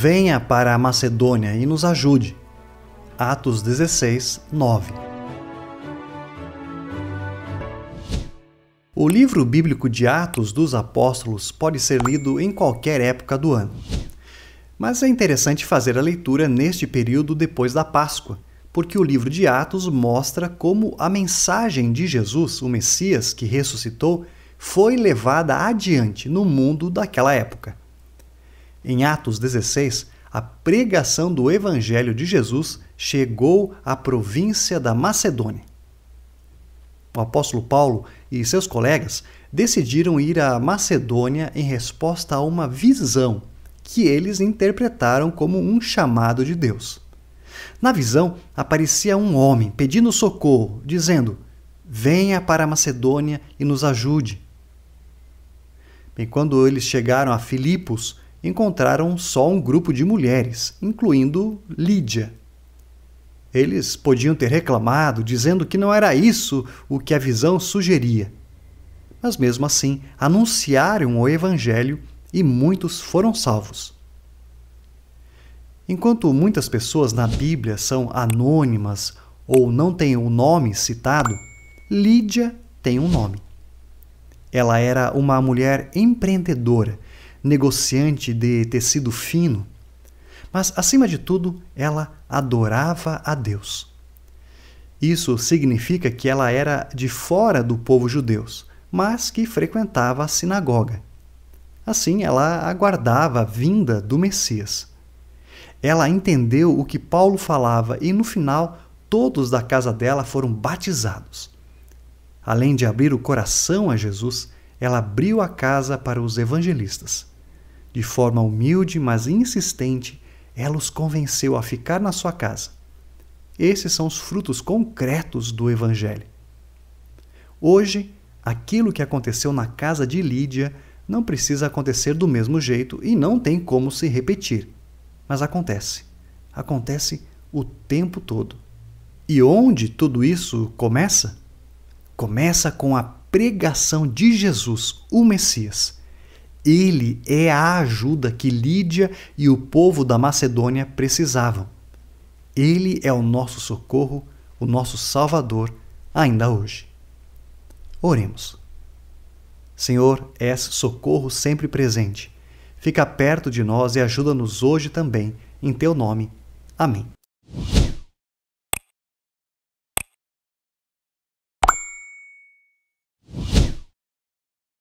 venha para a Macedônia e nos ajude. Atos 16, 9. O livro bíblico de Atos dos Apóstolos pode ser lido em qualquer época do ano. Mas é interessante fazer a leitura neste período depois da Páscoa, porque o livro de Atos mostra como a mensagem de Jesus, o Messias que ressuscitou, foi levada adiante no mundo daquela época. Em Atos 16, a pregação do Evangelho de Jesus chegou à província da Macedônia. O apóstolo Paulo e seus colegas decidiram ir à Macedônia em resposta a uma visão que eles interpretaram como um chamado de Deus. Na visão, aparecia um homem pedindo socorro, dizendo: Venha para a Macedônia e nos ajude. Bem, quando eles chegaram a Filipos, encontraram só um grupo de mulheres, incluindo Lídia. Eles podiam ter reclamado, dizendo que não era isso o que a visão sugeria. Mas mesmo assim, anunciaram o Evangelho e muitos foram salvos. Enquanto muitas pessoas na Bíblia são anônimas ou não têm o um nome citado, Lídia tem um nome. Ela era uma mulher empreendedora negociante de tecido fino, mas, acima de tudo, ela adorava a Deus. Isso significa que ela era de fora do povo judeus, mas que frequentava a sinagoga. Assim, ela aguardava a vinda do Messias. Ela entendeu o que Paulo falava e, no final, todos da casa dela foram batizados. Além de abrir o coração a Jesus, ela abriu a casa para os evangelistas. De forma humilde, mas insistente, ela os convenceu a ficar na sua casa. Esses são os frutos concretos do Evangelho. Hoje, aquilo que aconteceu na casa de Lídia não precisa acontecer do mesmo jeito e não tem como se repetir. Mas acontece. Acontece o tempo todo. E onde tudo isso começa? Começa com a pregação de Jesus, o Messias. Ele é a ajuda que Lídia e o povo da Macedônia precisavam. Ele é o nosso socorro, o nosso Salvador, ainda hoje. Oremos. Senhor, és socorro sempre presente. Fica perto de nós e ajuda-nos hoje também, em teu nome. Amém.